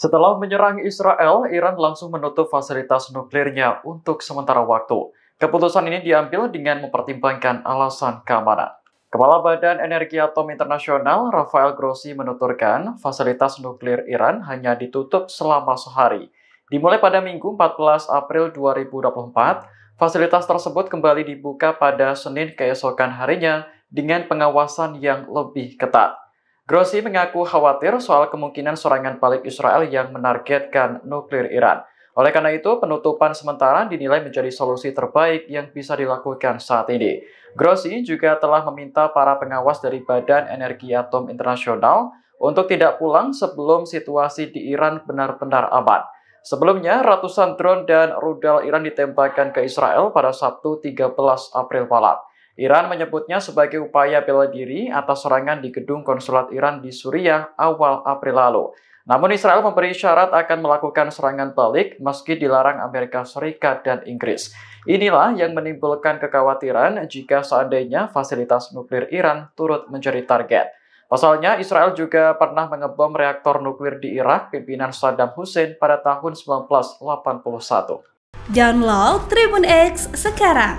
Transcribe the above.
Setelah menyerang Israel, Iran langsung menutup fasilitas nuklirnya untuk sementara waktu. Keputusan ini diambil dengan mempertimbangkan alasan keamanan. Kepala Badan Energi Atom Internasional Rafael Grossi menuturkan fasilitas nuklir Iran hanya ditutup selama sehari. Dimulai pada Minggu 14 April 2024, fasilitas tersebut kembali dibuka pada Senin keesokan harinya dengan pengawasan yang lebih ketat. Grossi mengaku khawatir soal kemungkinan serangan balik Israel yang menargetkan nuklir Iran. Oleh karena itu, penutupan sementara dinilai menjadi solusi terbaik yang bisa dilakukan saat ini. Grossi juga telah meminta para pengawas dari Badan Energi Atom Internasional untuk tidak pulang sebelum situasi di Iran benar-benar aman. Sebelumnya, ratusan drone dan rudal Iran ditembakkan ke Israel pada Sabtu 13 April malam. Iran menyebutnya sebagai upaya bela diri atas serangan di gedung konsulat Iran di Suriah awal April lalu. Namun Israel memberi syarat akan melakukan serangan balik meski dilarang Amerika Serikat dan Inggris. Inilah yang menimbulkan kekhawatiran jika seandainya fasilitas nuklir Iran turut menjadi target. Pasalnya, Israel juga pernah mengebom reaktor nuklir di Irak pimpinan Saddam Hussein pada tahun 1981. Download Tribun X sekarang